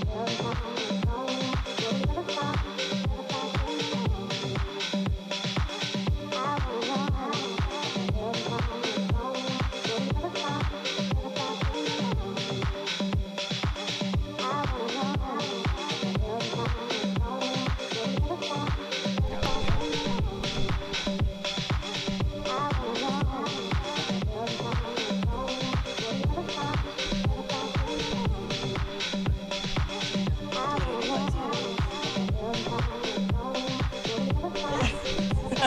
Thank you.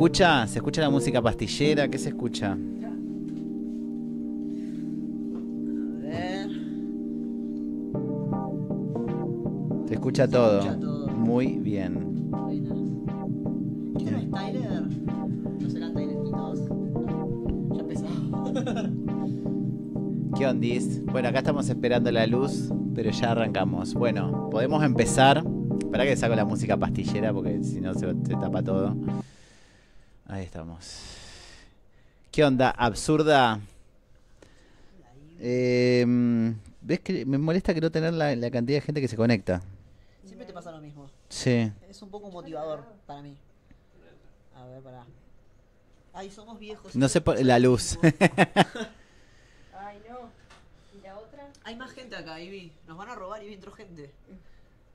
escucha? ¿Se escucha la música pastillera? ¿Qué se escucha? A ver. Se escucha todo. Muy bien. es Tyler? ¿No Ya ¿Qué onda? Bueno, acá estamos esperando la luz, pero ya arrancamos. Bueno, podemos empezar. Para que saco la música pastillera porque si no se, se, tapa todo. Ahí estamos. ¿Qué onda? Absurda. Em, ¿Ves que me molesta que no tener la, cantidad de gente que se conecta? Siempre te pasa lo mismo. Sí. Es un poco motivador para mí. A ver, pará. Ay, somos viejos. No sé por la luz. Ay, no. ¿Y la otra? Hay más gente acá, Ivy. Nos van a robar, Ivy entró gente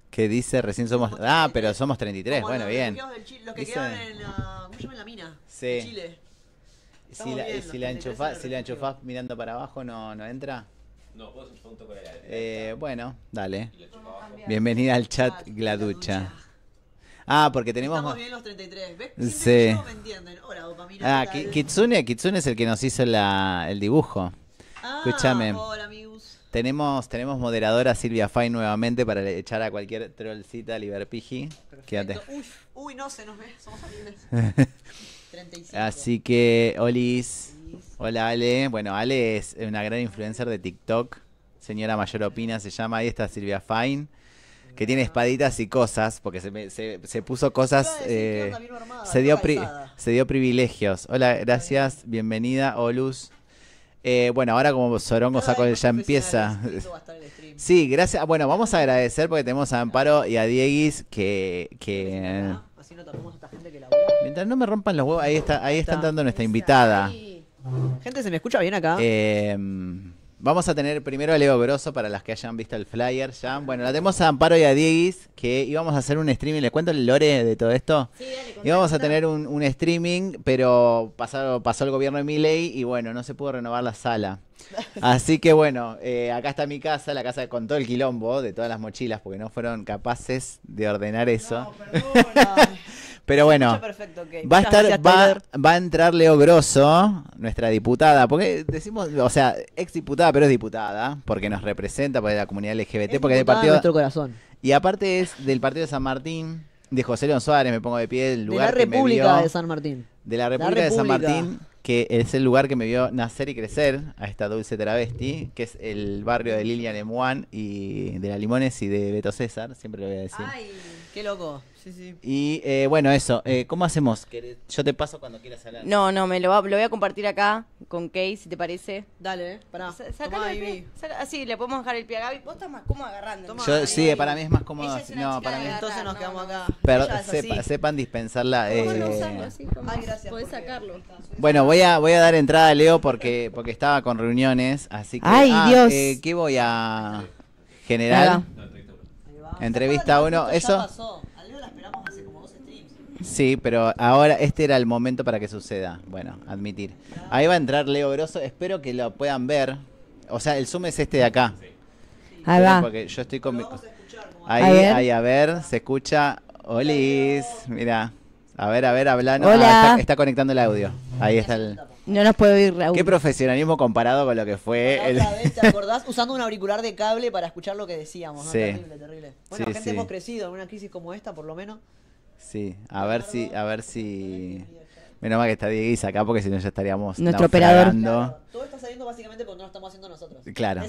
que dice recién somos. ah, pero somos 33, bueno, bien. los que quedan quedaron en la, mina? Sí. Chile. Si la, si la, enchufás, si la enchufás mirando para abajo, ¿no, entra? No, vos un punto con el eh, Bueno, dale. Bienvenida al chat ah, Gladucha. Ah, porque tenemos. Estamos bien los 33. ¿Ves? Sí. entienden. Hola, Ah, Kitsune, Kitsune es el que nos hizo el dibujo. Ah, Escúchame. Tenemos, tenemos moderadora Silvia Fine nuevamente para echar a cualquier trollcita liberpigi. Quédate. Uy, no se nos ve, somos Así que, Olis. Hola Ale. Bueno, Ale es una gran influencer de TikTok. Señora Mayor Opina se llama. Ahí está Silvia Fine. Que tiene espaditas y cosas, porque se, se, puso cosas. Eh, se, dio se dio privilegios. Hola, gracias. Bienvenida, Olus. Eh, bueno, ahora como Sorongo Saco ya empieza. Sí, gracias. Bueno, vamos a agradecer porque tenemos a Amparo y a Dieguis que. Mientras no me rompan los huevos, ahí está, ahí están dando nuestra invitada. Gente, ¿se me escucha bien acá? Eh. Vamos a tener primero a Leo Grosso para las que hayan visto el flyer ya. Bueno, la tenemos a Amparo y a Dieguis, que íbamos a hacer un streaming. ¿Le cuento el lore de todo esto? Sí, dale, Íbamos a tener un, streaming, pero pasó, pasó el gobierno de Miley y bueno, no se pudo renovar la sala. Así que bueno, eh, acá está mi casa, la casa con todo el quilombo de todas las mochilas, porque no fueron capaces de ordenar eso. Pero bueno, va a estar, va, a entrar Leo Grosso, nuestra diputada, porque decimos, o sea, ex diputada, pero es diputada, porque nos representa, porque la comunidad LGBT, porque es del partido. Y aparte es del partido de San Martín, de José León Suárez, me pongo de pie, el lugar. De la República de San Martín. De la República, de San Martín que es el lugar que me vio nacer y crecer a esta dulce travesti, que es el barrio de Lilian Emuán y de la Limones y de Beto César, siempre lo voy a decir. ¡Ay, qué loco! Y eh, bueno, eso, eh, ¿cómo hacemos? Yo te paso cuando quieras hablar. No, no, me lo, lo voy a compartir acá con Kay, si te parece. Dale, eh, le podemos dejar el pie a Gaby. Vos estás más cómodo agarrando. Yo, sí, para mí es más cómodo. No, para mí. Entonces nos quedamos acá. Pero sepan dispensarla. eh, Bueno, podés sacarlo. Bueno, voy a, voy a dar entrada a Leo porque, porque estaba con reuniones, así que... Ay, ah, eh, Dios. ¿Qué voy a generar? Entrevista uno, eso. pasó. Sí, pero ahora este era el momento para que suceda. Bueno, admitir. Ahí va a entrar Leo Grosso. Espero que lo puedan ver. O sea, el zoom es este de acá. Ahí va. Porque yo estoy con Ahí, ahí, a ver, se escucha. Olis, mira. A ver, a ver, hablando. Ah, está, conectando el audio. Ahí está el. No nos puedo oír, Qué profesionalismo comparado con lo que fue. ¿te acordás? Usando un auricular de cable para escuchar lo que decíamos. Terrible, terrible. Bueno, gente, hemos crecido en una crisis como esta, por lo menos. Sí, a ver si, a ver si. Menos mal que está Dieguis acá porque si no ya estaríamos Nuestro operador. todo está saliendo básicamente porque no lo estamos haciendo nosotros. Claro.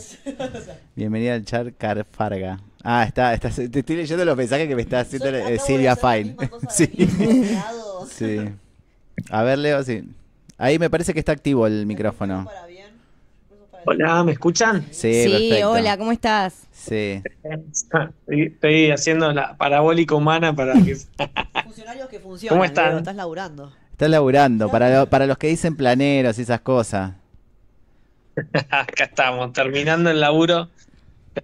Bienvenida al Char Carfarga. Ah, está, está, te estoy leyendo los mensajes que me está haciendo eh, Silvia Fine. Sí. sí. A ver, Leo, Ahí me parece que está activo el micrófono. Hola, ¿me escuchan? Sí, sí hola, ¿cómo estás? Sí. Estoy haciendo la parabólica humana para que... Funcionarios que funcionan. ¿Cómo están? estás laburando. Estás laburando, para, para los que dicen planeros y esas cosas. Acá estamos, terminando el laburo,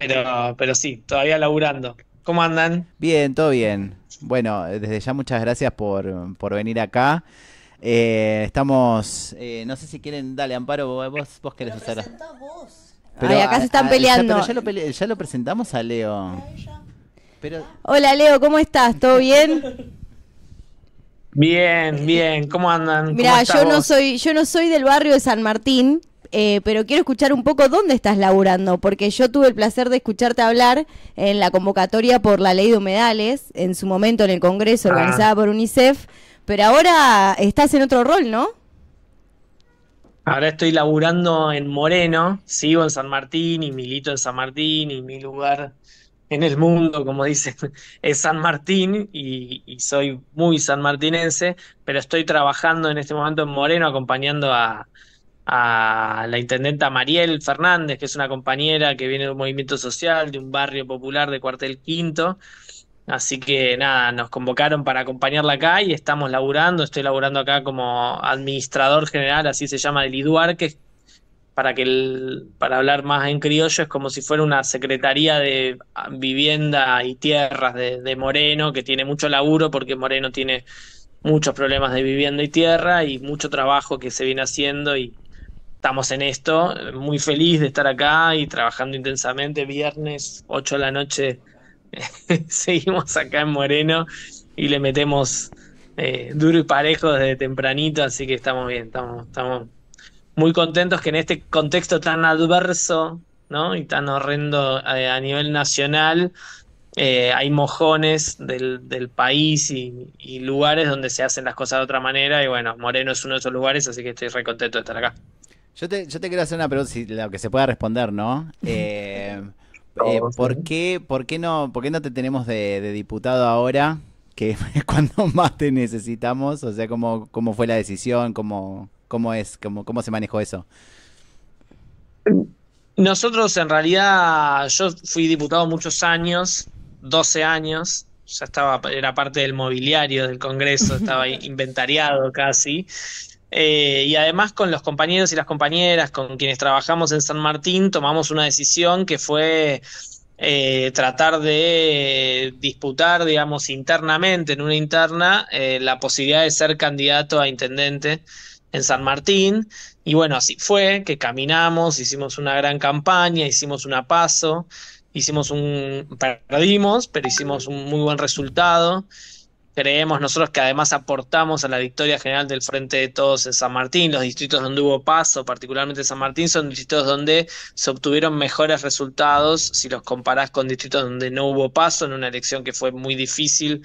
pero, pero sí, todavía laburando. ¿Cómo andan? Bien, todo bien. Bueno, desde ya muchas gracias por, por venir acá. Eh, estamos, eh, no sé si quieren, dale, Amparo, vos, vos querés usar Pero, acá se están ah, peleando. Ya, lo presentamos a Leo. Hola Leo, ¿cómo estás? ¿Todo bien? Bien, bien, ¿cómo andan? Mira, yo no soy, yo no soy del barrio de San Martín, eh, pero quiero escuchar un poco dónde estás laburando, porque yo tuve el placer de escucharte hablar en la convocatoria por la ley de humedales, en su momento en el Congreso ah. organizada por UNICEF, pero ahora estás en otro rol, ¿no? Ahora estoy laburando en Moreno, sigo en San Martín y milito en San Martín y mi lugar en el mundo, como dicen, es San Martín y, soy muy sanmartinense, pero estoy trabajando en este momento en Moreno acompañando a, a la intendenta Mariel Fernández, que es una compañera que viene de un movimiento social, de un barrio popular de Cuartel Quinto, Así que nada, nos convocaron para acompañarla acá y estamos laburando, estoy laburando acá como administrador general, así se llama el IDUAR, que para que para hablar más en criollo es como si fuera una secretaría de vivienda y tierras de, Moreno, que tiene mucho laburo porque Moreno tiene muchos problemas de vivienda y tierra y mucho trabajo que se viene haciendo y estamos en esto, muy feliz de estar acá y trabajando intensamente, viernes 8 de la noche seguimos acá en Moreno y le metemos eh, duro y parejo desde tempranito, así que estamos bien, estamos, estamos muy contentos que en este contexto tan adverso ¿no? y tan horrendo eh, a, nivel nacional, eh, hay mojones del, país y, lugares donde se hacen las cosas de otra manera. Y bueno, Moreno es uno de esos lugares, así que estoy re contento de estar acá. Yo te, yo te quiero hacer una pregunta, si lo que se pueda responder, ¿no? Eh, eh, ¿por, qué, por, qué no, ¿por qué no te tenemos de, diputado ahora? Que cuando más te necesitamos. O sea, ¿cómo, cómo fue la decisión? ¿Cómo, cómo es? ¿Cómo, ¿Cómo se manejó eso? Nosotros en realidad, yo fui diputado muchos años, 12 años, ya estaba, era parte del mobiliario del Congreso, estaba inventariado casi. Eh, y además con los compañeros y las compañeras con quienes trabajamos en San Martín tomamos una decisión que fue eh, tratar de disputar, digamos, internamente en una interna eh, la posibilidad de ser candidato a intendente en San Martín. Y bueno, así fue, que caminamos, hicimos una gran campaña, hicimos un paso, hicimos un, perdimos, pero hicimos un muy buen resultado. Creemos nosotros que además aportamos a la victoria general del Frente de Todos en San Martín. Los distritos donde hubo paso, particularmente San Martín, son distritos donde se obtuvieron mejores resultados si los comparás con distritos donde no hubo paso en una elección que fue muy difícil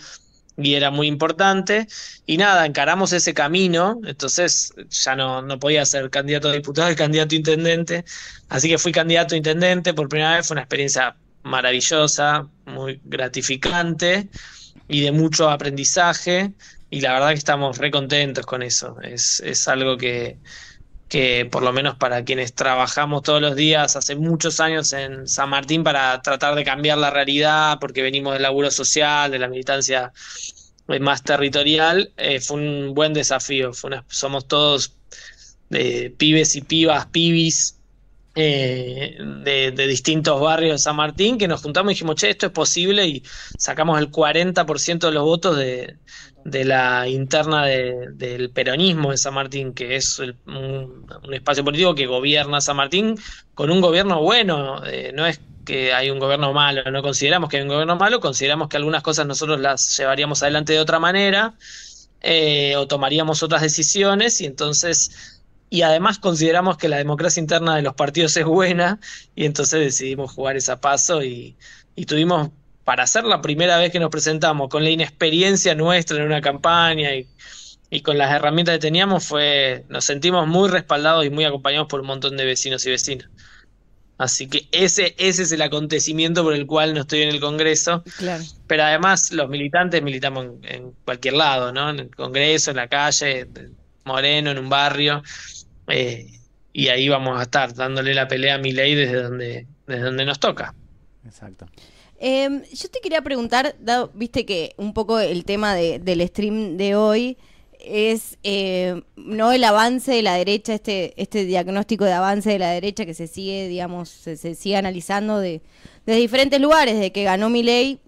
y era muy importante. Y nada, encaramos ese camino, entonces ya no, podía ser candidato a diputado, candidato a intendente. Así que fui candidato a intendente por primera vez, fue una experiencia maravillosa, muy gratificante y de mucho aprendizaje y la verdad que estamos re contentos con eso. Es, algo que, por lo menos para quienes trabajamos todos los días hace muchos años en San Martín para tratar de cambiar la realidad, porque venimos del laburo social, de la militancia eh, más territorial, eh, fue un buen desafío. somos todos eh, pibes y pibas, pibis, eh, de, distintos barrios de San Martín, que nos juntamos y dijimos, che, esto es posible y sacamos el 40% de los votos de, la interna del peronismo de San Martín, que es un, espacio político que gobierna San Martín con un gobierno bueno, eh, no es que hay un gobierno malo, no consideramos que hay un gobierno malo, consideramos que algunas cosas nosotros las llevaríamos adelante de otra manera eh, o tomaríamos otras decisiones y entonces y además consideramos que la democracia interna de los partidos es buena y entonces decidimos jugar esa paso y, tuvimos para hacer la primera vez que nos presentamos con la inexperiencia nuestra en una campaña y, y con las herramientas que teníamos fue nos sentimos muy respaldados y muy acompañados por un montón de vecinos y vecinas. Así que ese, ese es el acontecimiento por el cual no estoy en el Congreso. Pero además los militantes militamos en, cualquier lado, ¿no? En el Congreso, en la calle, Moreno, en un barrio. Eh, y ahí vamos a estar dándole la pelea a Milei desde donde, desde donde nos toca. Exacto. Em, yo te quería preguntar, viste que un poco el tema del stream de hoy es eh, no el avance de la derecha, este, este diagnóstico de avance de la derecha que se sigue, digamos, se, sigue analizando de, desde diferentes lugares, de que ganó Milei.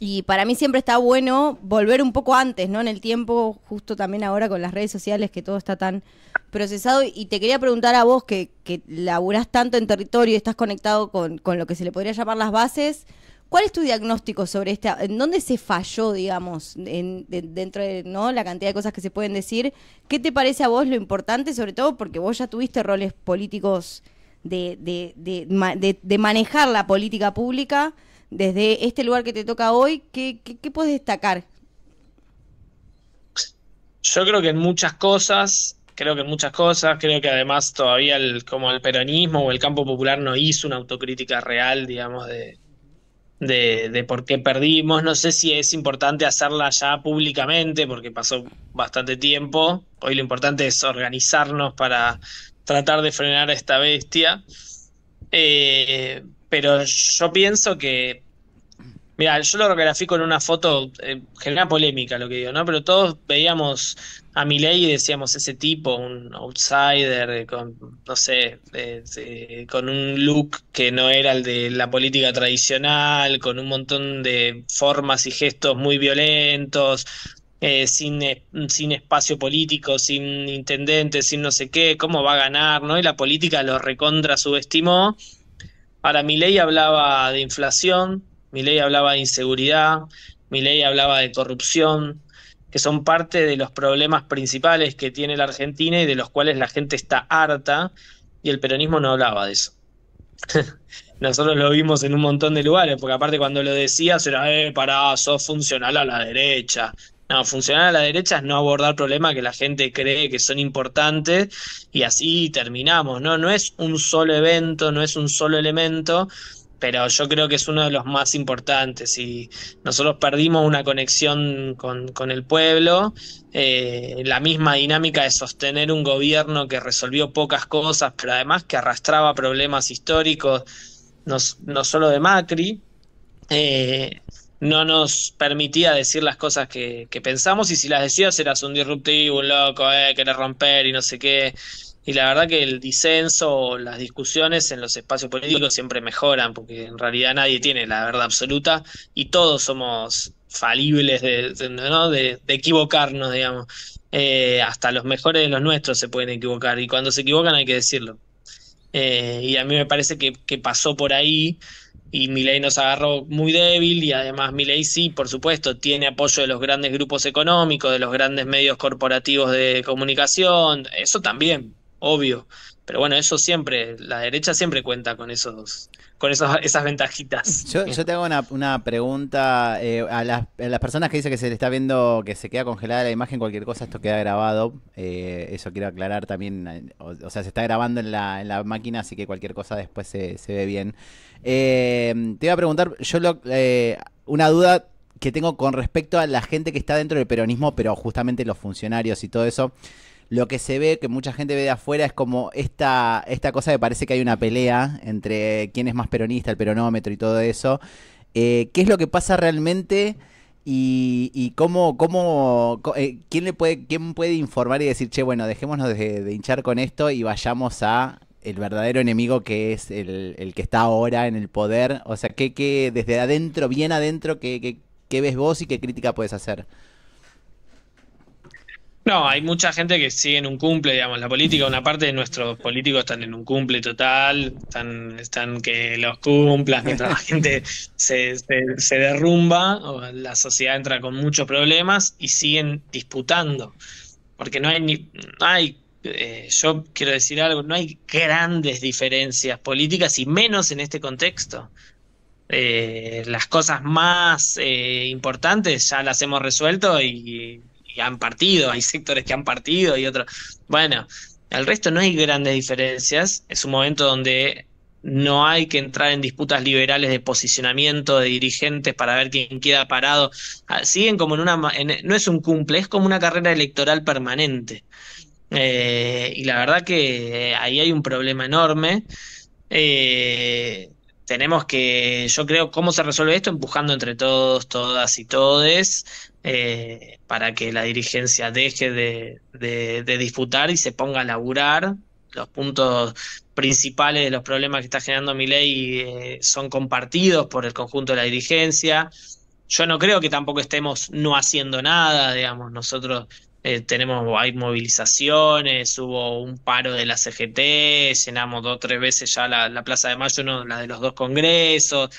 Y para mí siempre está bueno volver un poco antes, ¿no? En el tiempo, justo también ahora con las redes sociales, que todo está tan procesado. Y te quería preguntar a vos, que, que laburás tanto en territorio y estás conectado con, lo que se le podría llamar las bases, ¿cuál es tu diagnóstico sobre este? ¿En dónde se falló, digamos, dentro de ¿no? la cantidad de cosas que se pueden decir? ¿Qué te parece a vos lo importante, sobre todo porque vos ya tuviste roles políticos de, manejar la política pública? Desde este lugar que te toca hoy, ¿qué, qué, qué destacar yo creo que en muchas cosas creo que muchas cosas, creo que además todavía el, como el peronismo o el campo popular no hizo una autocrítica real, digamos, de, de, por qué perdimos. No sé si es importante hacerla ya públicamente, porque pasó bastante tiempo. Hoy lo importante es organizarnos para tratar de frenar esta bestia. Eh, pero yo pienso que. Mira, yo lo grafico en una foto, eh, genera polémica lo que digo, ¿no? Pero todos veíamos a mi ley decíamos ese tipo, un outsider, con, no sé, con un look que no era el de la política tradicional, con un montón de formas y gestos muy violentos, eh, sin, sin espacio político, sin intendente, sin no sé qué, cómo va a ganar, ¿no? Y la política lo recontra subestimó. Ahora, ley hablaba de inflación, mi ley hablaba de inseguridad, mi ley hablaba de corrupción, que son parte de los problemas principales que tiene la Argentina y de los cuales la gente está harta, y el peronismo no hablaba de eso. Nosotros lo vimos en un montón de lugares, porque aparte cuando lo decías era, eh, pará, sos funcional a la derecha. No, funcional a la derecha es no abordar problemas que la gente cree que son importantes y así terminamos, ¿no? No es un solo evento, no es un solo elemento, pero yo creo que es uno de los más importantes y nosotros perdimos una conexión con, el pueblo, eh, la misma dinámica de sostener un gobierno que resolvió pocas cosas, pero además que arrastraba problemas históricos, no, solo de Macri, eh, no nos permitía decir las cosas que, pensamos y si las decías eras un disruptivo, un loco, eh, querés romper y no sé qué y la verdad que el disenso, las discusiones en los espacios políticos siempre mejoran, porque en realidad nadie tiene la verdad absoluta y todos somos falibles de, equivocarnos, digamos. Eh, hasta los mejores de los nuestros se pueden equivocar y cuando se equivocan hay que decirlo. Eh, y a mí me parece que, que pasó por ahí y Milei nos agarró muy débil y además Milei sí, por supuesto, tiene apoyo de los grandes grupos económicos, de los grandes medios corporativos de comunicación, eso también, obvio. Pero bueno, eso siempre, la derecha siempre cuenta con esos con esos, esas ventajitas. Yo, tengo una, pregunta eh, a, las, personas que dicen que se le está viendo, que se queda congelada la imagen, cualquier cosa, esto queda grabado. Eh, eso quiero aclarar también. Eh, o, sea, se está grabando en la, en máquina, así que cualquier cosa después se, se ve bien. te iba a preguntar, yo lo, una duda que tengo con respecto a la gente que está dentro del peronismo, pero justamente los funcionarios y todo eso lo que se ve, que mucha gente ve de afuera, es como esta, esta cosa que parece que hay una pelea entre quién es más peronista, el peronómetro y todo eso. Eh, ¿Qué es lo que pasa realmente? Y, cómo, cómo eh, quién le puede, quién puede informar y decir, che, bueno, dejémonos de, hinchar con esto y vayamos a el verdadero enemigo que es el, el, que está ahora en el poder? O sea, ¿qué, desde adentro, bien adentro, qué, qué, qué ves vos y qué crítica puedes hacer? No, hay mucha gente que sigue en un cumple, digamos, la política, una parte de nuestros políticos están en un cumple total, están, que los cumplan, mientras la gente se, derrumba, la sociedad entra con muchos problemas y siguen disputando, porque no hay ni, hay, eh, yo quiero decir algo, no hay grandes diferencias políticas y menos en este contexto. Eh, las cosas más eh, importantes ya las hemos resuelto y han partido, hay sectores que han partido y otros. Bueno, al resto no hay grandes diferencias. Es un momento donde no hay que entrar en disputas liberales de posicionamiento de dirigentes para ver quién queda parado. Ah, siguen como en una... no es un cumple, es como una carrera electoral permanente. Eh, y la verdad que eh, ahí hay un problema enorme. Eh, tenemos que, yo creo, cómo se resuelve esto, empujando entre todos, todas y todes, eh, para que la dirigencia deje de, de, disputar y se ponga a laburar. Los puntos principales de los problemas que está generando mi ley eh, son compartidos por el conjunto de la dirigencia. Yo no creo que tampoco estemos no haciendo nada, digamos, nosotros eh, tenemos, hay movilizaciones, hubo un paro de la CGT, llenamos dos o tres veces ya la, Plaza de Mayo, no, la de los dos congresos,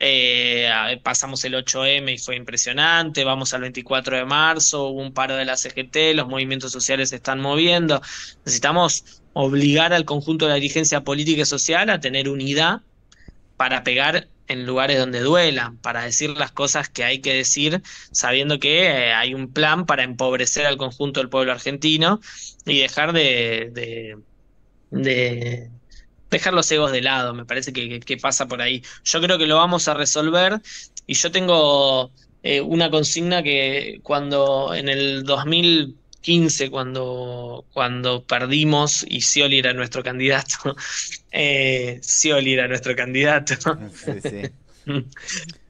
eh, pasamos el 8M y fue impresionante, vamos al 24 de marzo, hubo un paro de la CGT, e los movimientos sociales se están moviendo, necesitamos obligar al conjunto de la dirigencia política y social a tener unidad para pegar en lugares donde duelan, para decir las cosas que hay que decir, sabiendo que eh, hay un plan para empobrecer al conjunto del pueblo argentino y dejar de dejar los egos de lado, me parece que, pasa por ahí. Yo creo que lo vamos a resolver y yo tengo eh, una consigna que cuando en el 2015, cuando, cuando perdimos y Scioli era nuestro candidato, eh, Scioli era nuestro candidato.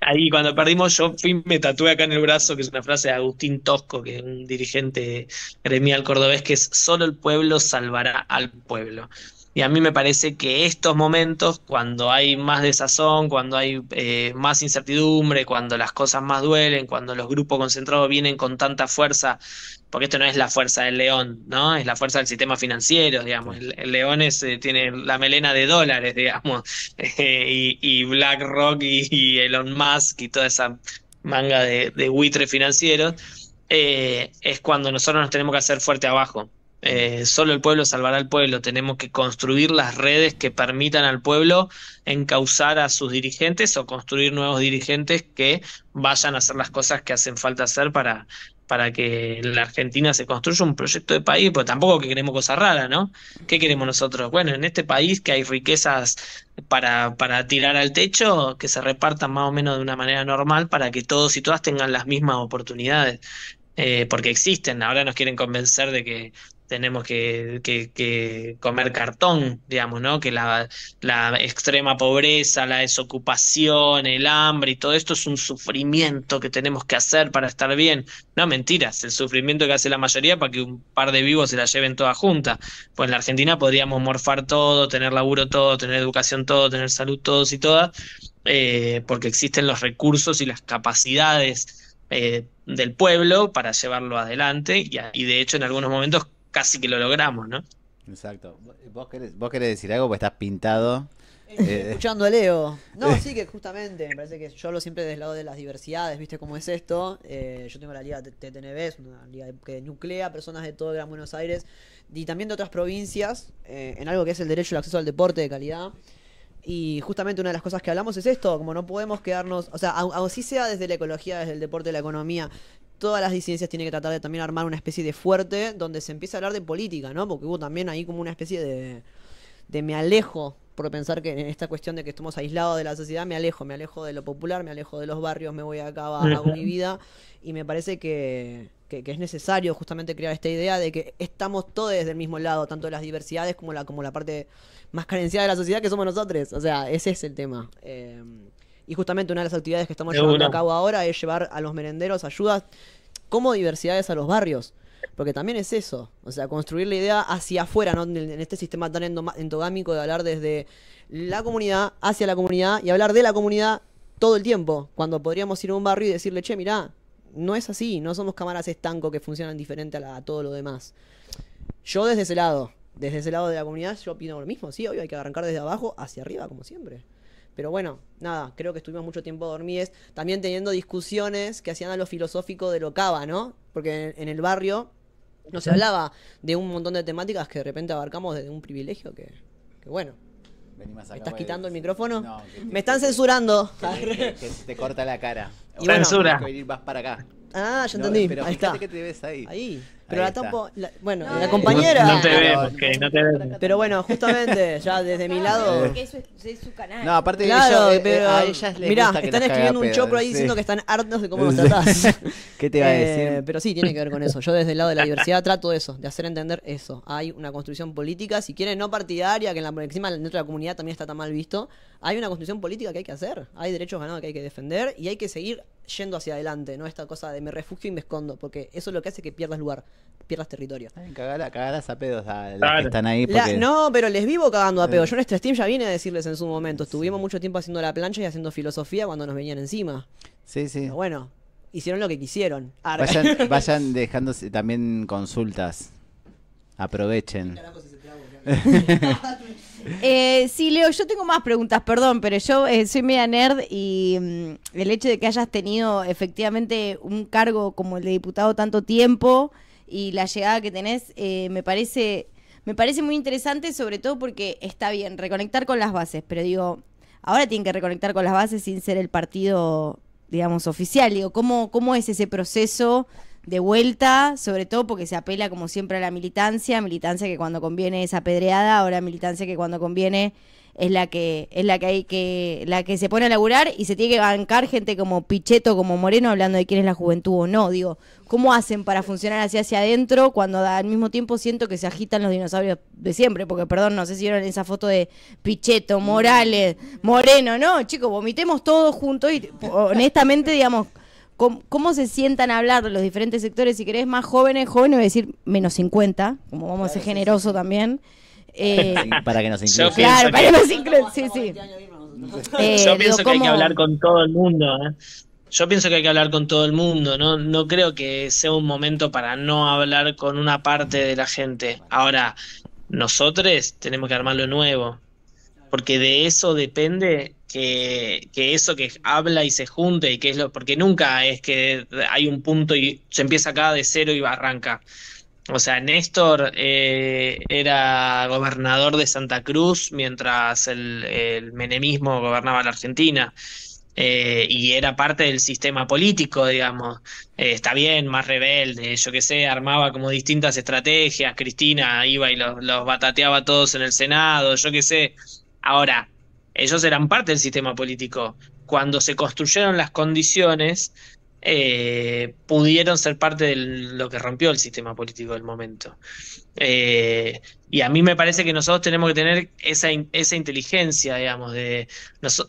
Ahí cuando perdimos yo fui, me tatué acá en el brazo, que es una frase de Agustín Tosco, que es un dirigente gremial cordobés, que es solo el pueblo salvará al pueblo. Y a mí me parece que estos momentos, cuando hay más desazón, cuando hay eh, más incertidumbre, cuando las cosas más duelen, cuando los grupos concentrados vienen con tanta fuerza, porque esto no es la fuerza del león, ¿no? Es la fuerza del sistema financiero, digamos. El, león eh, tiene la melena de dólares, digamos, eh, y, BlackRock y, Elon Musk y toda esa manga de, de buitres financieros, es cuando nosotros nos tenemos que hacer fuerte abajo. Eh, solo el pueblo salvará al pueblo. Tenemos que construir las redes que permitan al pueblo encauzar a sus dirigentes o construir nuevos dirigentes que vayan a hacer las cosas que hacen falta hacer para, para que la Argentina se construya un proyecto de país, pues tampoco que queremos cosas raras, ¿no? ¿Qué queremos nosotros? Bueno, en este país que hay riquezas para, para tirar al techo, que se repartan más o menos de una manera normal para que todos y todas tengan las mismas oportunidades. Eh, porque existen. Ahora nos quieren convencer de que tenemos que, comer cartón, digamos, ¿no? Que la, extrema pobreza, la desocupación, el hambre y todo esto es un sufrimiento que tenemos que hacer para estar bien. No, mentiras, el sufrimiento que hace la mayoría para que un par de vivos se la lleven toda junta. Pues en la Argentina podríamos morfar todo, tener laburo todo, tener educación todo, tener salud todos y todas, eh, porque existen los recursos y las capacidades eh, del pueblo para llevarlo adelante y, y, de hecho en algunos momentos casi que lo logramos, ¿no? Exacto. ¿Vos querés, vos querés decir algo? Porque estás pintado. Eh, eh, escuchando a Leo. No, eh. sí, que justamente, me parece que yo hablo siempre del lado de las diversidades, ¿viste cómo es esto? yo tengo la liga TTNB, es una liga que nuclea personas de todo el Gran Buenos Aires y también de otras provincias en algo que es el derecho al acceso al deporte de calidad. Y justamente una de las cosas que hablamos es esto, como no podemos quedarnos, o sea, así sea desde la ecología, desde el deporte, la economía, todas las disidencias tiene que tratar de también armar una especie de fuerte donde se empieza a hablar de política, ¿no? Porque hubo también ahí como una especie de, me alejo por pensar que en esta cuestión de que estamos aislados de la sociedad, me alejo, me alejo de lo popular, me alejo de los barrios, me voy acá, hago mi vida. Y me parece que, es necesario justamente crear esta idea de que estamos todos del mismo lado, tanto las diversidades como la, como la parte más carenciada de la sociedad que somos nosotros. O sea, ese es el tema. Eh, y justamente una de las actividades que estamos llevando a cabo ahora es llevar a los merenderos ayudas como diversidades a los barrios. Porque también es eso, o sea, construir la idea hacia afuera, ¿no? en este sistema tan endogámico de hablar desde la comunidad hacia la comunidad y hablar de la comunidad todo el tiempo, cuando podríamos ir a un barrio y decirle, che, mirá, no es así, no somos cámaras estanco que funcionan diferente a, todo lo demás. Yo desde ese lado, desde ese lado de la comunidad, yo opino lo mismo, sí, obvio, hay que arrancar desde abajo hacia arriba, como siempre. Pero bueno, nada, creo que estuvimos mucho tiempo dormidos, también teniendo discusiones que hacían a lo filosófico de lo cava, ¿no? Porque en, el barrio no se hablaba de un montón de temáticas que de repente abarcamos desde un privilegio que, que bueno. ¿Me estás quitando el micrófono? me están censurando. te corta la cara. Censura. Vas para acá. Ah, ya entendí. Pero Ahí que te ves ahí. Ahí. Pero la bueno, la compañera. No, te vemos, porque no te vemos. Pero bueno, justamente, ya desde mi lado. Porque eso es su canal. No, aparte de eso, eh, pero, eh, Mirá, están escribiendo un chocro ahí diciendo que están hartos de cómo nos tratás. ¿Qué te va a eh, decir? pero sí, tiene que ver con eso. Yo desde el lado de la diversidad trato eso, de hacer entender eso. Hay una construcción política, si quieren, no partidaria, que en la, encima dentro de la comunidad también está tan mal visto. Hay una construcción política que hay que hacer. Hay derechos ganados que hay que defender y hay que seguir yendo hacia adelante, ¿no? Esta cosa de me refugio y me escondo, porque eso es lo que hace que pierdas lugar, pierdas territorio. cagalas a pedos a los que están ahí. no, pero les vivo cagando a pedos. Eh. Yo en este stream ya vine a decirles en su momento. Estuvimos mucho tiempo haciendo la plancha y haciendo filosofía cuando nos venían encima. Sí, sí. bueno, hicieron lo que quisieron. Vayan, vayan dejándose también consultas. Aprovechen. Eh, sí, Leo, yo tengo más preguntas, perdón, pero yo eh, soy media nerd y mm, el hecho de que hayas tenido efectivamente un cargo como el de diputado tanto tiempo y la llegada que tenés, eh, me parece... Me parece muy interesante, sobre todo porque está bien reconectar con las bases, pero digo, ahora tienen que reconectar con las bases sin ser el partido, digamos, oficial. Digo, ¿cómo, cómo es ese proceso de vuelta, sobre todo porque se apela como siempre a la militancia, militancia que cuando conviene es apedreada, ahora militancia que cuando conviene es la que es la que hay que la que se pone a laburar y se tiene que bancar gente como Pichetto, como Moreno hablando de quién es la juventud o no, digo, ¿cómo hacen para funcionar así hacia adentro cuando al mismo tiempo siento que se agitan los dinosaurios de siempre? Porque perdón, no sé si vieron esa foto de Pichetto, Morales, Moreno, no, chicos, vomitemos todos juntos y honestamente digamos cómo, se sientan a hablar los diferentes sectores, si querés, más jóvenes, jóvenes, voy a decir menos 50, como vamos a ser generoso también. Eh, para que nos incluyan. Claro, para que, nos incluyan, eh, Yo pienso que hay que hablar con todo el mundo, ¿eh? yo pienso que hay que hablar con todo el mundo, ¿no? No creo que sea un momento para no hablar con una parte de la gente. Ahora, nosotros tenemos que armar lo nuevo porque de eso depende que, eso que habla y se junte y que es lo, porque nunca es que hay un punto y se empieza acá de cero y arranca. O sea, Néstor eh, era gobernador de Santa Cruz mientras el, menemismo gobernaba la Argentina. Eh, y era parte del sistema político, digamos. Eh, está bien, más rebelde, yo qué sé, armaba como distintas estrategias, Cristina iba y los, los batateaba todos en el Senado, yo qué sé, Ahora, ellos eran parte del sistema político. Cuando se construyeron las condiciones, eh, pudieron ser parte de lo que rompió el sistema político del momento. Eh, y a mí me parece que nosotros tenemos que tener esa, esa inteligencia, digamos, de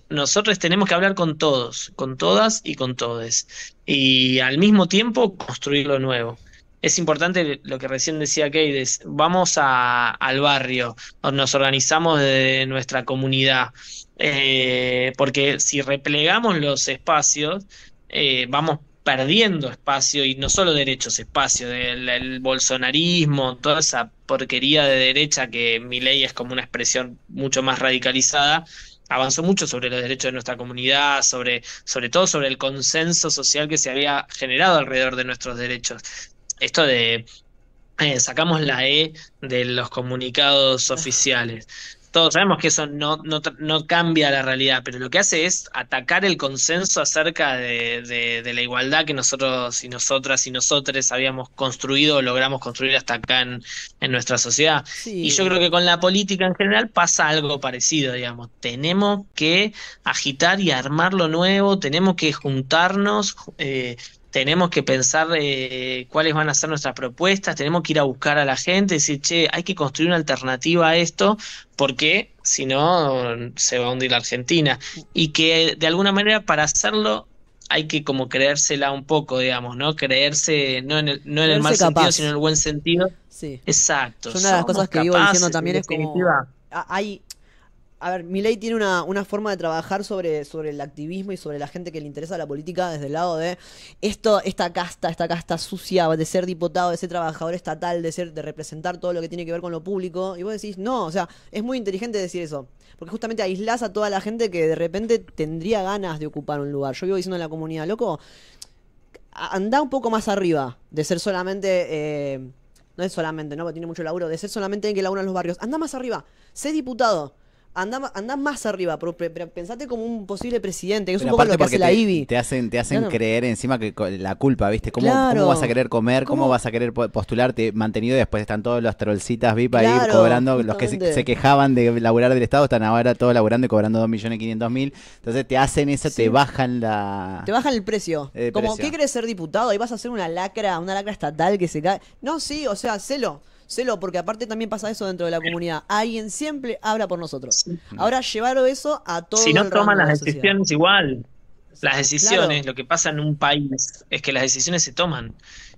nosotros tenemos que hablar con todos, con todas y con todes, y al mismo tiempo construir lo nuevo es importante lo que recién decía Kate, vamos al barrio, nos organizamos de nuestra comunidad, eh, porque si replegamos los espacios, eh, vamos perdiendo espacio y no solo derechos, espacio del bolsonarismo, toda esa porquería de derecha que mi ley es como una expresión mucho más radicalizada, avanzó mucho sobre los derechos de nuestra comunidad, sobre, sobre todo sobre el consenso social que se había generado alrededor de nuestros derechos esto de eh, sacamos la E de los comunicados ah. oficiales. Todos sabemos que eso no, cambia la realidad, pero lo que hace es atacar el consenso acerca de, la igualdad que nosotros y nosotras y nosotres habíamos construido o logramos construir hasta acá en, nuestra sociedad. Y yo creo que con la política en general pasa algo parecido, digamos. Tenemos que agitar y armar lo nuevo, tenemos que juntarnos. Eh, tenemos que pensar eh, cuáles van a ser nuestras propuestas, tenemos que ir a buscar a la gente, decir, che, hay que construir una alternativa a esto, porque si no, se va a hundir la Argentina. Y que de alguna manera para hacerlo hay que como creérsela un poco, digamos, ¿no? Creerse, no en el, no en el mal sentido, sino en el buen sentido. Sí. Exacto. una de las cosas que iba diciendo también es como... Hay, a ver, ley tiene una, forma de trabajar sobre, sobre el activismo y sobre la gente que le interesa la política desde el lado de esto, esta casta, esta casta sucia de ser diputado, de ser trabajador estatal, de ser, de representar todo lo que tiene que ver con lo público. Y vos decís, no, o sea, es muy inteligente decir eso. Porque justamente aislás a toda la gente que de repente tendría ganas de ocupar un lugar. Yo vivo diciendo en la comunidad, loco, anda un poco más arriba de ser solamente. Eh, no es solamente, ¿no? Porque tiene mucho laburo. De ser solamente en que labura en los barrios. Anda más arriba. Sé diputado Anda, anda, más arriba, pero, pensate como un posible presidente, que es un poco lo que hace la IBI. Te hacen, te hacen creer encima que la culpa, ¿viste? ¿Cómo, vas a querer comer? ¿Cómo? vas a querer postularte mantenido? Y después están todos los trollcitas VIP ahí cobrando. Los que se, quejaban de laburar del Estado están ahora todos laburando y cobrando 2.500.000. Entonces te hacen eso, te bajan la. Te bajan el precio. como, ¿qué querés ser diputado? y vas a hacer una lacra, una lacra estatal que se cae. No, sí, o sea, celo porque aparte también pasa eso dentro de la comunidad. Alguien siempre habla por nosotros. Ahora llevarlo eso a todo Si no toman las decisiones igual, las decisiones, lo que pasa en un país es que las decisiones se toman.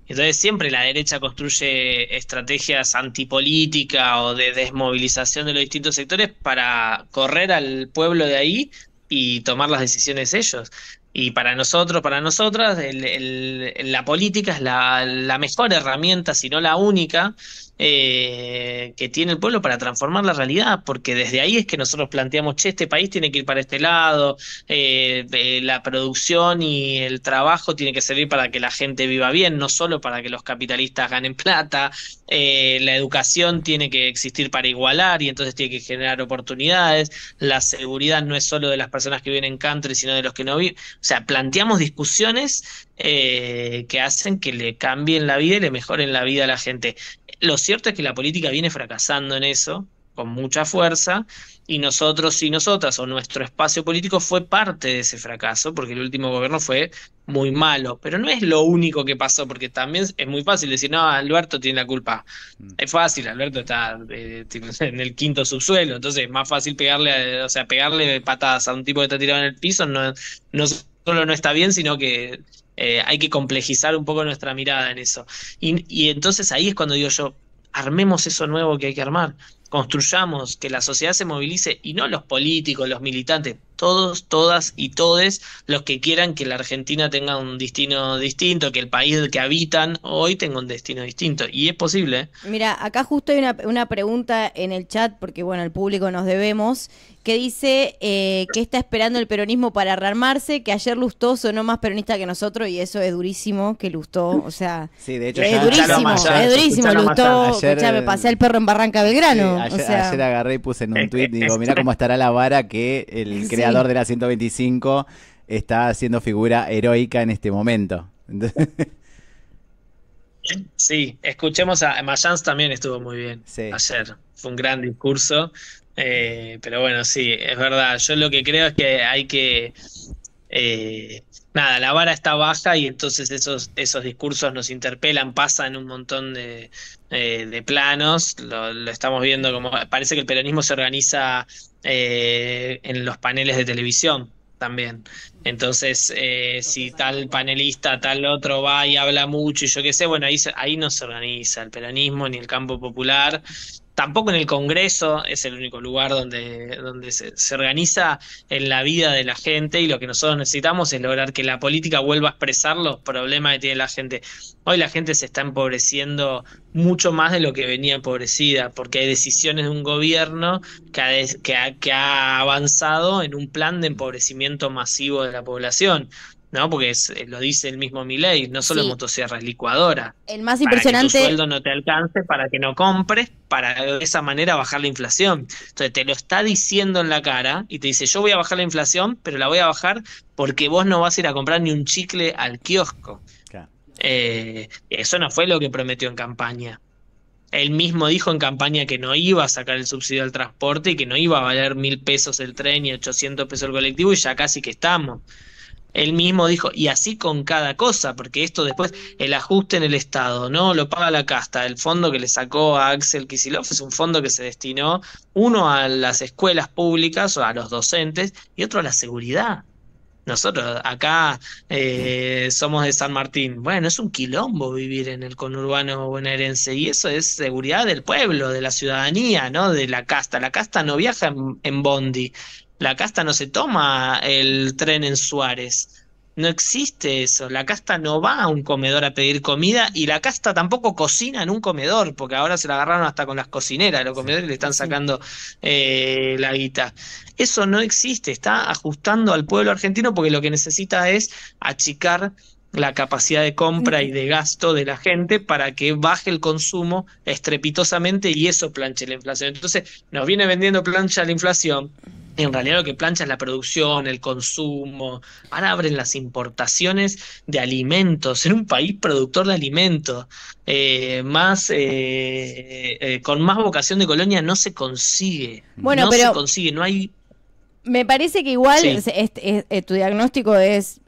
Entonces siempre la derecha construye estrategias antipolítica o de desmovilización de los distintos sectores para correr al pueblo de ahí y tomar las decisiones ellos. Y para nosotros, para nosotras, la política es la, la mejor herramienta, si no la única, eh, que tiene el pueblo para transformar la realidad, porque desde ahí es que nosotros planteamos, che, este país tiene que ir para este lado, eh, la producción y el trabajo tiene que servir para que la gente viva bien, no solo para que los capitalistas ganen plata, eh, la educación tiene que existir para igualar y entonces tiene que generar oportunidades, la seguridad no es solo de las personas que viven en country, sino de los que no viven, o sea, planteamos discusiones que hacen que le cambien la vida y le mejoren la vida a la gente lo cierto es que la política viene fracasando en eso con mucha fuerza y nosotros y nosotras o nuestro espacio político fue parte de ese fracaso porque el último gobierno fue muy malo, pero no es lo único que pasó porque también es muy fácil decir, no, Alberto tiene la culpa. Mm. Es fácil, Alberto está eh, en el quinto subsuelo, entonces es más fácil pegarle, eh, o sea, pegarle patadas a un tipo que está tirado en el piso no, no solo no está bien, sino que eh, hay que complejizar un poco nuestra mirada en eso. Y, y entonces ahí es cuando digo yo, armemos eso nuevo que hay que armar, construyamos, que la sociedad se movilice y no los políticos, los militantes, todos, todas y todes los que quieran que la Argentina tenga un destino distinto, que el país del que habitan hoy tenga un destino distinto. Y es posible. ¿eh? Mira, acá justo hay una, pregunta en el chat, porque bueno, el público nos debemos, que dice eh, que está esperando el peronismo para rearmarse, que ayer Lustó sonó más peronista que nosotros y eso es durísimo, que Lustó, o sea, sí, es, durísimo, es durísimo, es Lustó, me eh, pasé el perro en Barranca Belgrano. Grano ayer, agarré y puse en un tweet, digo, mira cómo estará la vara que el creador el creador de la 125, está haciendo figura heroica en este momento. Sí, escuchemos a Mayans también estuvo muy bien ayer. Fue un gran discurso. Eh, pero bueno, sí, es verdad. Yo lo que creo es que hay que eh, nada, la vara está baja y entonces esos, esos discursos nos interpelan, pasan un montón de, eh, planos, lo, estamos viendo como, parece que el peronismo se organiza eh, en los paneles de televisión también. Entonces, si tal panelista, tal otro va y habla mucho y yo qué sé, bueno, ahí, ahí no se organiza el peronismo ni el campo popular tampoco en el Congreso es el único lugar donde, donde se, organiza en la vida de la gente y lo que nosotros necesitamos es lograr que la política vuelva a expresar los problemas que tiene la gente. Hoy la gente se está empobreciendo mucho más de lo que venía empobrecida, porque hay decisiones de un gobierno que ha avanzado en un plan de empobrecimiento masivo de la población. ¿no? Porque eh, lo dice el mismo Milei, no solo motosierra, motosierras, licuadora. El más impresionante. es. que sueldo no te alcance, para que no compres, para de esa manera bajar la inflación. Entonces te lo está diciendo en la cara y te dice, yo voy a bajar la inflación, pero la voy a bajar porque vos no vas a ir a comprar ni un chicle al kiosco. Eh, eso no fue lo que prometió en campaña. Él mismo dijo en campaña que no iba a sacar el subsidio al transporte y que no iba a valer mil pesos el tren y 800 pesos el colectivo y ya casi que estamos él mismo dijo, y así con cada cosa, porque esto después, el ajuste en el Estado, ¿no? Lo paga la casta, el fondo que le sacó a Axel Kisilov es un fondo que se destinó, uno a las escuelas públicas o a los docentes y otro a la seguridad. Nosotros acá eh, somos de San Martín. Bueno, es un quilombo vivir en el conurbano bonaerense y eso es seguridad del pueblo, de la ciudadanía, ¿no? De la casta. La casta no viaja en bondi, la casta no se toma el tren en Suárez. No existe eso. La casta no va a un comedor a pedir comida y la casta tampoco cocina en un comedor, porque ahora se la agarraron hasta con las cocineras, los comedores le están sacando eh, la guita. Eso no existe, está ajustando al pueblo argentino porque lo que necesita es achicar la capacidad de compra y de gasto de la gente para que baje el consumo estrepitosamente y eso planche la inflación. Entonces nos viene vendiendo plancha la inflación en realidad lo que plancha es la producción, el consumo. Ahora abren las importaciones de alimentos en un país productor de alimentos. Eh, más eh, eh, con más vocación de colonia no se consigue. Bueno, no pero se consigue, no hay. Me parece que igual tu diagnóstico es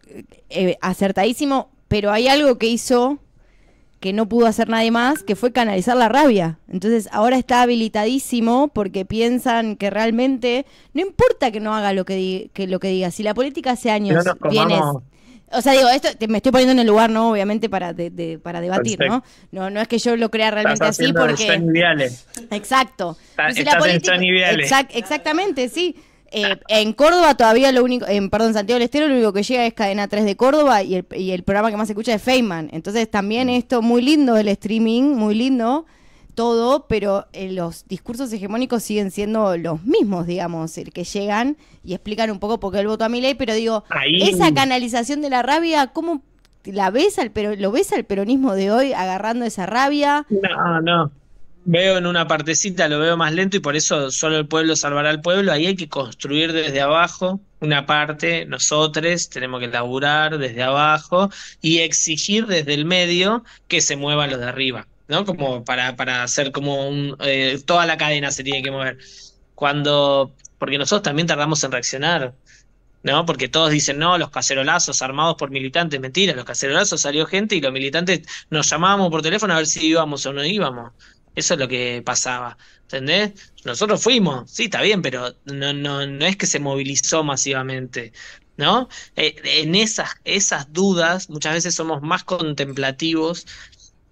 acertadísimo, pero hay algo que hizo que no pudo hacer nadie más, que fue canalizar la rabia. Entonces ahora está habilitadísimo porque piensan que realmente no importa que no haga lo que, lo que diga. Si la política hace años viene... O sea, digo, esto me estoy poniendo en el lugar, ¿no? Obviamente para, para debatir, ¿no? ¿no? No es que yo lo crea realmente así porque... Exacto. exactamente, sí. Eh, en Córdoba todavía lo único, en perdón, Santiago del Estero lo único que llega es Cadena 3 de Córdoba y el, programa que más se escucha es Feynman. Entonces también mm. esto, muy lindo el streaming, muy lindo todo, pero eh, los discursos hegemónicos siguen siendo los mismos, digamos, el que llegan y explican un poco por qué el voto a mi ley, pero digo, esa canalización de la rabia, ¿cómo la ves al pero lo ves al peronismo de hoy agarrando esa rabia? No, no veo en una partecita, lo veo más lento y por eso solo el pueblo salvará al pueblo. Ahí hay que construir desde abajo una parte, nosotros tenemos que laburar desde abajo y exigir desde el medio que se muevan los de arriba, ¿no? Como para, para hacer como un... Eh, toda la cadena se tiene que mover. Cuando... Porque nosotros también tardamos en reaccionar. ¿no? Porque todos dicen, no, los cacerolazos armados por militantes, mentira, los cacerolazos salió gente y los militantes nos llamábamos por teléfono a ver si íbamos o no íbamos. Eso es lo que pasaba, ¿entendés? Nosotros fuimos, sí, está bien, pero no, no, no es que se movilizó masivamente, ¿no? Eh, en esas, esas dudas muchas veces somos más contemplativos.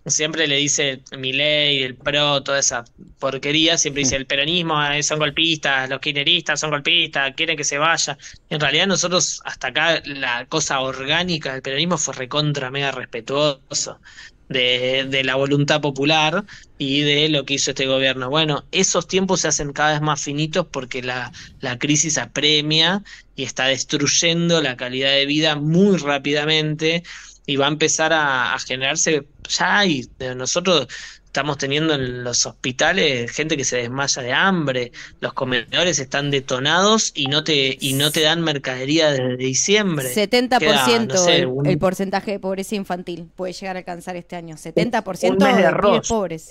Siempre le dice Mi ley, el PRO, toda esa porquería, siempre dice mm. el peronismo eh, son golpistas, los kirchneristas son golpistas, quieren que se vaya. En realidad nosotros hasta acá la cosa orgánica del peronismo fue recontra mega respetuoso de, la voluntad popular y de lo que hizo este gobierno. Bueno, esos tiempos se hacen cada vez más finitos porque la, la crisis apremia y está destruyendo la calidad de vida muy rápidamente y va a empezar a, generarse ya y nosotros Estamos teniendo en los hospitales gente que se desmaya de hambre, los comedores están detonados y no te, y no te dan mercadería desde diciembre. 70% el porcentaje de pobreza infantil puede llegar a alcanzar este año. 70% de, de pobres.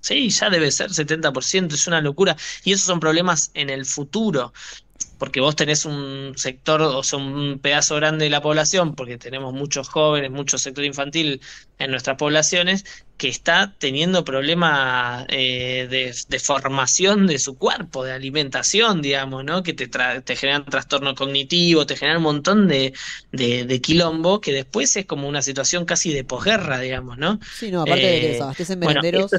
Sí, ya debe ser 70%, es una locura. Y esos son problemas en el futuro, porque vos tenés un sector, o sea, un pedazo grande de la población, porque tenemos muchos jóvenes, mucho sector infantil en nuestras poblaciones, que está teniendo problemas eh, de, formación de su cuerpo, de alimentación, digamos, ¿no? Que te, generan trastorno cognitivo, te generan un montón de, de, quilombo, que después es como una situación casi de posguerra, digamos, ¿no? Sí, no, aparte de que desabastecen eh, merenderos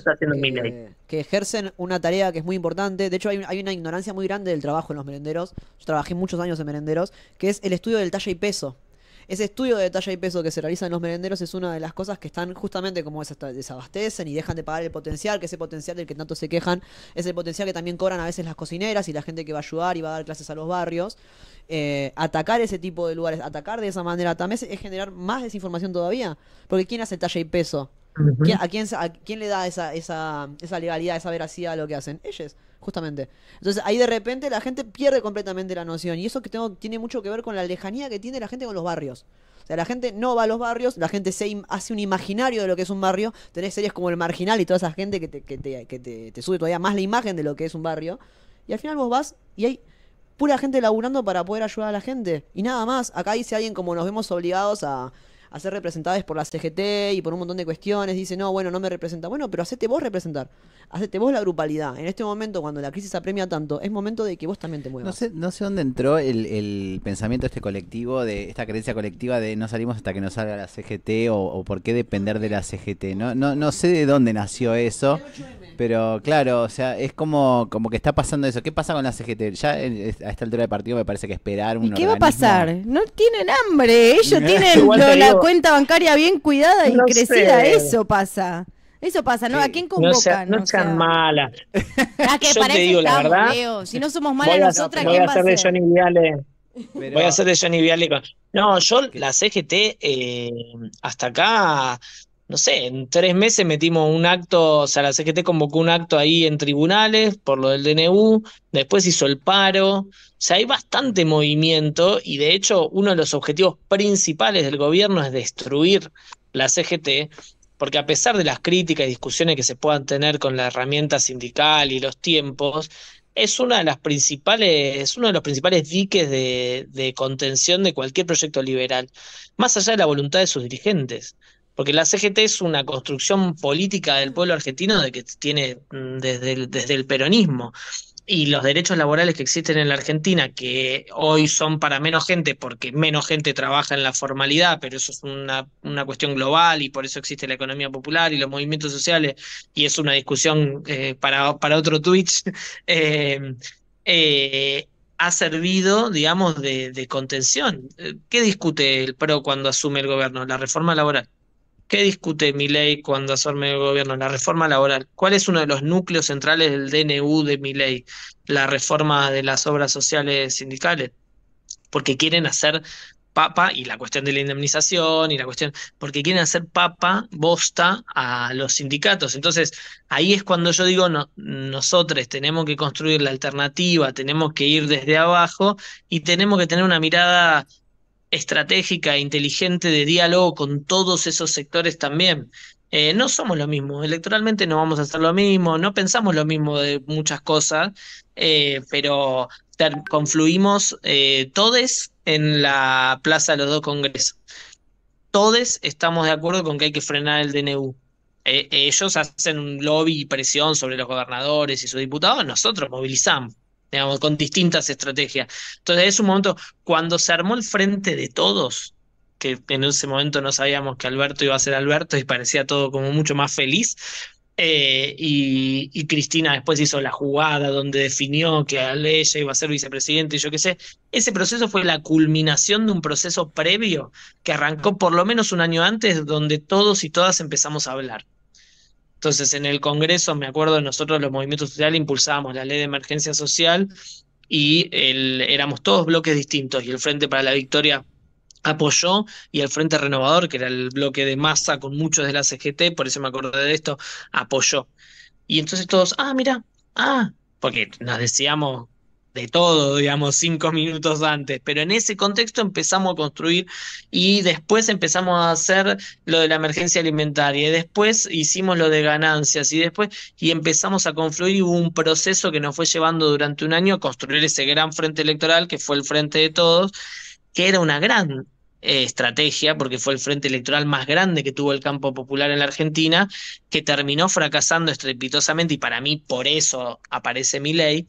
que, ejercen una tarea que es muy importante. De hecho, hay, hay, una ignorancia muy grande del trabajo en los merenderos. Yo trabajé muchos años en merenderos, que es el estudio del talla y peso. Ese estudio de talla y peso que se realiza en los merenderos es una de las cosas que están justamente como desabastecen y dejan de pagar el potencial, que ese potencial del que tanto se quejan es el potencial que también cobran a veces las cocineras y la gente que va a ayudar y va a dar clases a los barrios. Eh, atacar ese tipo de lugares, atacar de esa manera también es, generar más desinformación todavía. Porque ¿quién hace talla y peso? a, quién, ¿A quién le da esa, esa, esa legalidad, esa veracidad a lo que hacen? Ellos. Justamente. Entonces ahí de repente la gente pierde completamente la noción. Y eso que tengo, tiene mucho que ver con la lejanía que tiene la gente con los barrios. O sea, la gente no va a los barrios, la gente se hace un imaginario de lo que es un barrio. Tenés series como El Marginal y toda esa gente que, te, te, sube todavía más la imagen de lo que es un barrio. Y al final vos vas y hay pura gente laburando para poder ayudar a la gente. Y nada más. Acá dice alguien como nos vemos obligados a, ser representados por la CGT y por un montón de cuestiones. Dice, no, bueno, no me representa. Bueno, pero hacete vos representar hacete vos la grupalidad. En este momento, cuando la crisis apremia tanto, es momento de que vos también te muevas. No sé, no sé dónde entró el, el pensamiento este colectivo, de esta creencia colectiva de no salimos hasta que nos salga la CGT o, por qué depender de la CGT. No, no, no sé de dónde nació eso. Pero claro, o sea, es como, como que está pasando eso. ¿Qué pasa con la CGT? Ya a esta altura de partido me parece que esperar un ¿Y qué va a pasar? No tienen hambre. Ellos tienen la cuenta bancaria bien cuidada y crecida. Eso pasa. Eso pasa, ¿no? ¿A quién convocan? No, sea, no sean malas. Ah, que Yo te digo la verdad. Si no somos malas nosotras, voy a a Johnny Voy a hacer de Johnny Viale. No, yo la CGT eh, hasta acá, no sé, en tres meses metimos un acto, o sea, la CGT convocó un acto ahí en tribunales por lo del DNU, después hizo el paro, o sea, hay bastante movimiento y de hecho uno de los objetivos principales del gobierno es destruir la CGT, porque a pesar de las críticas y discusiones que se puedan tener con la herramienta sindical y los tiempos, es una de las principales, es uno de los principales diques de, contención de cualquier proyecto liberal, más allá de la voluntad de sus dirigentes. Porque la CGT es una construcción política del pueblo argentino de que tiene mm, desde desde el peronismo y los derechos laborales que existen en la Argentina, que hoy son para menos gente porque menos gente trabaja en la formalidad, pero eso es una, una cuestión global y por eso existe la economía popular y los movimientos sociales, y es una discusión eh, para, para, otro Twitch, eh, eh, ha servido, digamos, de contención. ¿Qué discute el PRO cuando asume el gobierno? La reforma laboral. ¿Qué discute mi ley cuando asume el gobierno? La reforma laboral. ¿Cuál es uno de los núcleos centrales del DNU de mi ley? La reforma de las obras sociales sindicales. Porque quieren hacer papa y la cuestión de la indemnización y la cuestión, porque quieren hacer papa, bosta a los sindicatos. Entonces, ahí es cuando yo digo, nosotros tenemos que construir la alternativa, tenemos que ir desde abajo y tenemos que tener una mirada estratégica e inteligente de diálogo con todos esos sectores también. Eh, no somos lo mismo, electoralmente no vamos a hacer lo mismo, no pensamos lo mismo de muchas cosas, eh, pero confluimos eh, todos en la plaza de los dos congresos. Todos estamos de acuerdo con que hay que frenar el DNU. ellos hacen un lobby y presión sobre los gobernadores y sus diputados, nosotros movilizamos digamos, con distintas estrategias. Entonces es un momento, cuando se armó el frente de todos, que en ese momento no sabíamos que Alberto iba a ser Alberto y parecía todo como mucho más feliz, eh, y, Cristina después hizo la jugada donde definió que ella iba a ser vicepresidente y yo qué sé. Ese proceso fue la culminación de un proceso previo que arrancó por lo menos un año antes, donde todos y todas empezamos a hablar. Entonces, en el Congreso, me acuerdo, nosotros los movimientos sociales impulsábamos la ley de emergencia social y éramos todos bloques distintos y el Frente para la Victoria apoyó y el Frente Renovador, que era el bloque de masa con muchos de la CGT, por eso me acuerdo de esto, apoyó. Y entonces todos, ah, mira, ah, porque nos decíamos de todo, digamos, cinco minutos antes, pero en ese contexto empezamos a construir y después empezamos a hacer lo de la emergencia alimentaria y después hicimos lo de ganancias y después y empezamos a confluir un proceso que nos fue llevando durante un año a construir ese gran frente electoral que fue el frente de todos, que era una gran eh, estrategia, porque fue el frente electoral más grande que tuvo el campo popular en la Argentina, que terminó fracasando estrepitosamente y para mí por eso aparece mi ley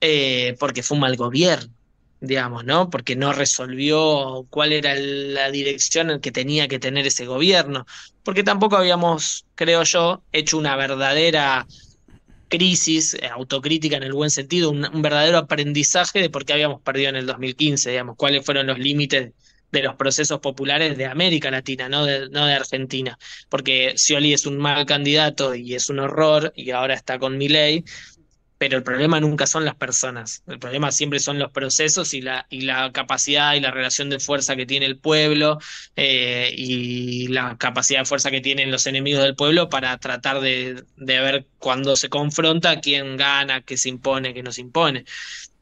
eh, porque fue un mal gobierno, digamos, ¿no? Porque no resolvió cuál era la dirección en que tenía que tener ese gobierno, porque tampoco habíamos, creo yo, hecho una verdadera crisis, eh, autocrítica en el buen sentido, un, verdadero aprendizaje de por qué habíamos perdido en el 2015, digamos, cuáles fueron los límites de los procesos populares de América Latina, no de, Argentina, porque Scioli es un mal candidato y es un horror y ahora está con Milei, pero el problema nunca son las personas, el problema siempre son los procesos y la, y la capacidad y la relación de fuerza que tiene el pueblo eh, y la capacidad de fuerza que tienen los enemigos del pueblo para tratar de, ver cuando se confronta quién gana, qué se impone, qué no se impone.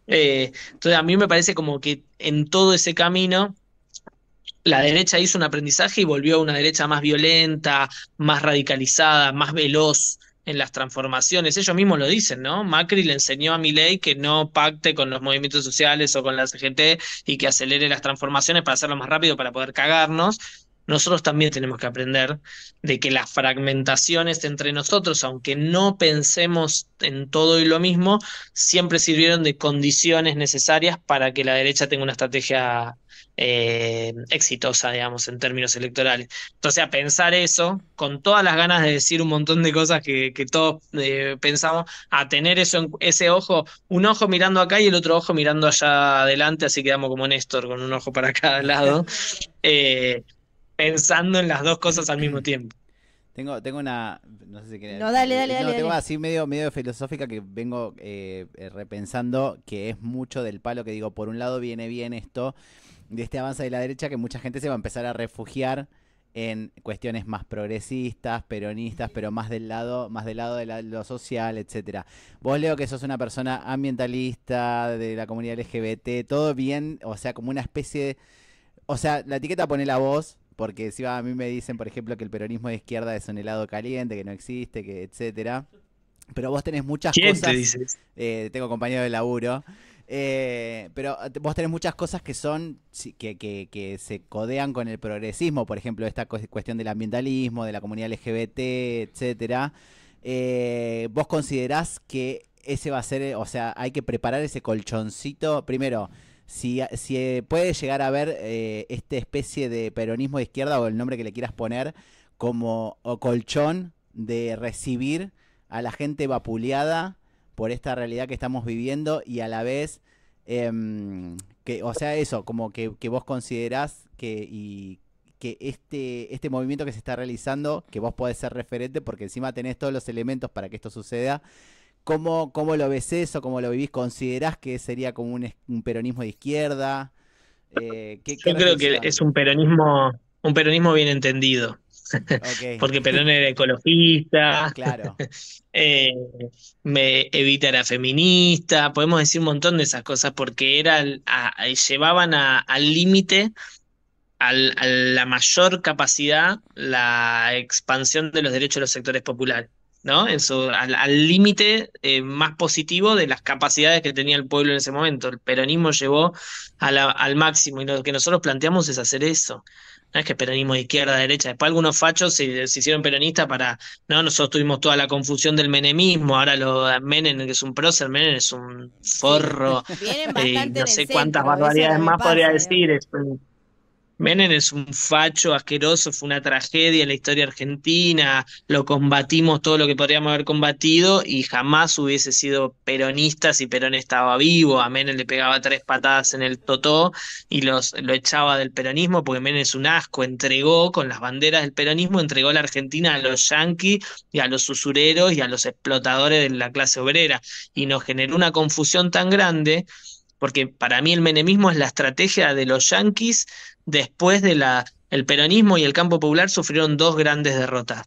Eh, entonces a mí me parece como que en todo ese camino la derecha hizo un aprendizaje y volvió a una derecha más violenta, más radicalizada, más veloz, en las transformaciones. Ellos mismos lo dicen, ¿no? Macri le enseñó a Milei que no pacte con los movimientos sociales o con la CGT y que acelere las transformaciones para hacerlo más rápido, para poder cagarnos nosotros también tenemos que aprender de que las fragmentaciones entre nosotros, aunque no pensemos en todo y lo mismo, siempre sirvieron de condiciones necesarias para que la derecha tenga una estrategia eh, exitosa, digamos, en términos electorales. Entonces, a pensar eso, con todas las ganas de decir un montón de cosas que, todos eh, pensamos, a tener eso en, ese ojo, un ojo mirando acá y el otro ojo mirando allá adelante, así quedamos como Néstor, con un ojo para cada lado. Eh, pensando en las dos cosas al mismo tiempo. Tengo, tengo una. No sé si No, dale, dale, dale. Tengo así medio, medio filosófica que vengo eh, eh, repensando que es mucho del palo que digo, por un lado viene bien esto de este avance de la derecha que mucha gente se va a empezar a refugiar en cuestiones más progresistas, peronistas, pero más del lado, más del lado de, lo social, etcétera. Vos leo que sos una persona ambientalista, de la comunidad LGBT, todo bien, o sea, como una especie de, o sea, la etiqueta pone la voz, porque si a mí me dicen, por ejemplo, que el peronismo de izquierda es un helado caliente, que no existe, que etcétera. Pero vos tenés muchas ¿Quién cosas. Te dices? Eh, tengo compañero de laburo. Eh, pero vos tenés muchas cosas que son que, que, que, se codean con el progresismo, por ejemplo, esta cuestión del ambientalismo, de la comunidad LGBT, etcétera. Eh, ¿Vos considerás que ese va a ser, o sea, hay que preparar ese colchoncito? Primero, si, si eh, puede llegar a ver eh, esta especie de peronismo de izquierda o el nombre que le quieras poner como colchón de recibir a la gente vapuleada por esta realidad que estamos viviendo y a la vez em, que, o sea, eso, como que, que vos considerás que, y, que este, este movimiento que se está realizando, que vos podés ser referente, porque encima tenés todos los elementos para que esto suceda, ¿Cómo, lo ves eso? ¿Cómo lo vivís? ¿Considerás que sería como un, peronismo de izquierda? Eh, Yo creo que es un peronismo, un peronismo bien entendido. Porque Perón era ecologista, claro. Eh, me Evita era feminista, podemos decir un montón de esas cosas porque era, llevaban al límite a la mayor capacidad la expansión de los derechos de los sectores populares. ¿no? En su, al límite eh, más positivo de las capacidades que tenía el pueblo en ese momento. El peronismo llevó al máximo y lo que nosotros planteamos es hacer eso. No es que peronismo de izquierda, derecha. Después algunos fachos se, hicieron peronistas para, no, nosotros tuvimos toda la confusión del menemismo, ahora lo eh, Menem, que es un prócer, Menem es un forro, y eh, no sé cuántas barbaridades más podría decir. esto Menem es un facho asqueroso, fue una tragedia en la historia argentina, lo combatimos todo lo que podríamos haber combatido y jamás hubiese sido peronista si Perón estaba vivo. A Menem le pegaba tres patadas en el totó y los, lo echaba del peronismo porque Menem es un asco, entregó con las banderas del peronismo, entregó la Argentina a los yanquis y a los usureros y a los explotadores de la clase obrera y nos generó una confusión tan grande porque para mí el menemismo es la estrategia de los yanquis después de la... El peronismo y el campo popular sufrieron dos grandes derrotas.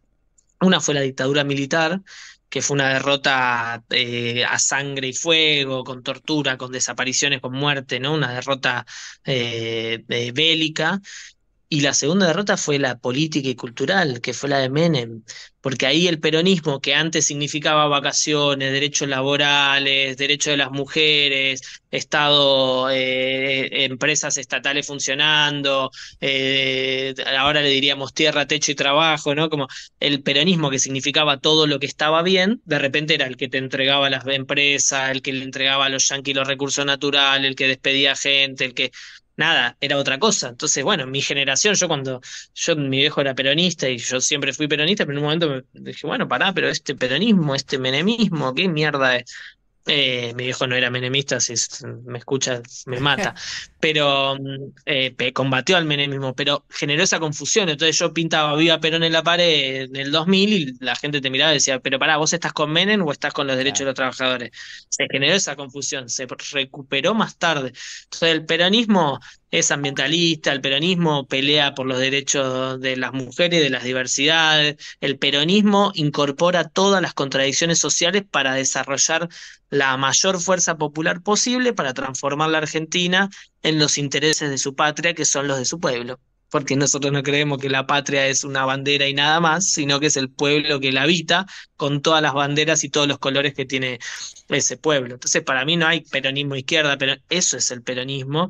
Una fue la dictadura militar, que fue una derrota eh, a sangre y fuego, con tortura, con desapariciones, con muerte, ¿no? Una derrota eh, eh, bélica. Y la segunda derrota fue la política y cultural, que fue la de Menem, porque ahí el peronismo, que antes significaba vacaciones, derechos laborales, derechos de las mujeres, Estado, eh, empresas estatales funcionando, eh, ahora le diríamos tierra, techo y trabajo, ¿no? Como el peronismo que significaba todo lo que estaba bien, de repente era el que te entregaba las empresas, el que le entregaba a los yanquis los recursos naturales, el que despedía gente, el que nada, era otra cosa. Entonces, bueno, mi generación, yo cuando yo mi viejo era peronista y yo siempre fui peronista, pero en un momento me dije, bueno, pará, pero este peronismo, este menemismo, ¿qué mierda es? Eh, mi viejo no era menemista, si me escucha, me mata. pero mm, eh, combatió al menemismo, pero generó esa confusión. Entonces yo pintaba Viva Perón en la pared en el 2000 y la gente te miraba y decía, pero pará, ¿vos estás con Menem o estás con los derechos de los trabajadores? Se generó esa confusión, se recuperó más tarde. Entonces el peronismo es ambientalista, el peronismo pelea por los derechos de las mujeres, de las diversidades, el peronismo incorpora todas las contradicciones sociales para desarrollar la mayor fuerza popular posible para transformar la Argentina en los intereses de su patria, que son los de su pueblo. Porque nosotros no creemos que la patria es una bandera y nada más, sino que es el pueblo que la habita, con todas las banderas y todos los colores que tiene ese pueblo. Entonces, para mí no hay peronismo izquierda, pero eso es el peronismo.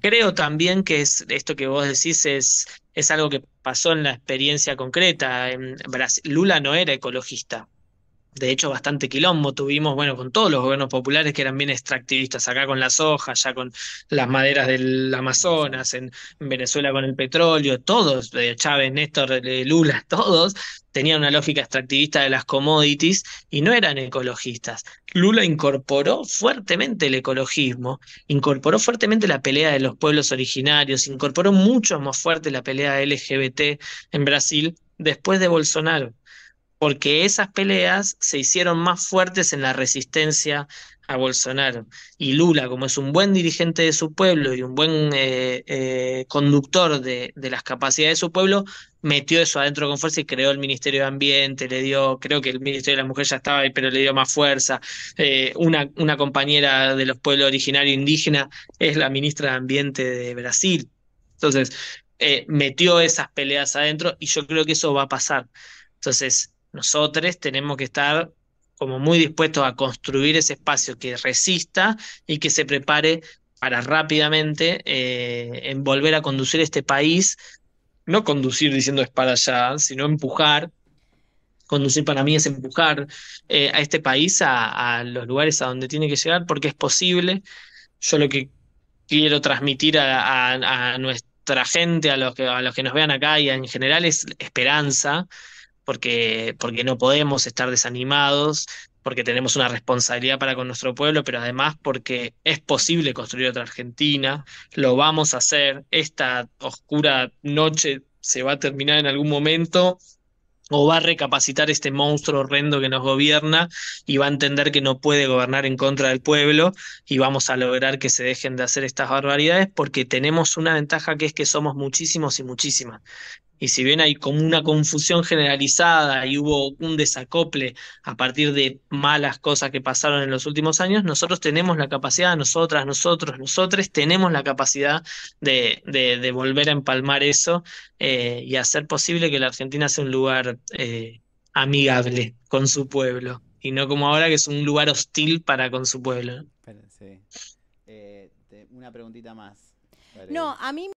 Creo también que es esto que vos decís es, es algo que pasó en la experiencia concreta. En Brasil, Lula no era ecologista, de hecho bastante quilombo tuvimos, bueno, con todos los gobiernos populares que eran bien extractivistas, acá con las hojas, ya con las maderas del Amazonas, en, Venezuela con el petróleo, todos, eh, Chávez, Néstor, eh, Lula, todos tenían una lógica extractivista de las commodities y no eran ecologistas. Lula incorporó fuertemente el ecologismo, incorporó fuertemente la pelea de los pueblos originarios, incorporó mucho más fuerte la pelea LGBT en Brasil después de Bolsonaro porque esas peleas se hicieron más fuertes en la resistencia a Bolsonaro. Y Lula, como es un buen dirigente de su pueblo y un buen eh, eh, conductor de, las capacidades de su pueblo, metió eso adentro con fuerza y creó el Ministerio de Ambiente, le dio, creo que el Ministerio de la Mujer ya estaba ahí, pero le dio más fuerza. Eh, una compañera de los pueblos originarios indígenas es la ministra de Ambiente de Brasil. Entonces, metió esas peleas adentro y yo creo que eso va a pasar. Entonces, nosotros tenemos que estar como muy dispuestos a construir ese espacio que resista y que se prepare para rápidamente eh, volver a conducir este país, no conducir diciendo es para allá, sino empujar. Conducir para mí es empujar eh, a este país a, los lugares a donde tiene que llegar porque es posible. Yo lo que quiero transmitir a, a, nuestra gente, a los, que, a los que nos vean acá y en general es esperanza, porque, porque no podemos estar desanimados, porque tenemos una responsabilidad para con nuestro pueblo, pero además porque es posible construir otra Argentina, lo vamos a hacer, esta oscura noche se va a terminar en algún momento o va a recapacitar este monstruo horrendo que nos gobierna y va a entender que no puede gobernar en contra del pueblo y vamos a lograr que se dejen de hacer estas barbaridades porque tenemos una ventaja que es que somos muchísimos y muchísimas. Y si bien hay como una confusión generalizada y hubo un desacople a partir de malas cosas que pasaron en los últimos años, nosotros tenemos la capacidad, nosotras, nosotros, nosotros tenemos la capacidad de, volver a empalmar eso eh, y hacer posible que la Argentina sea un lugar eh, amigable con su pueblo y no como ahora que es un lugar hostil para con su pueblo. Espérense. Eh, una preguntita más. No, a mí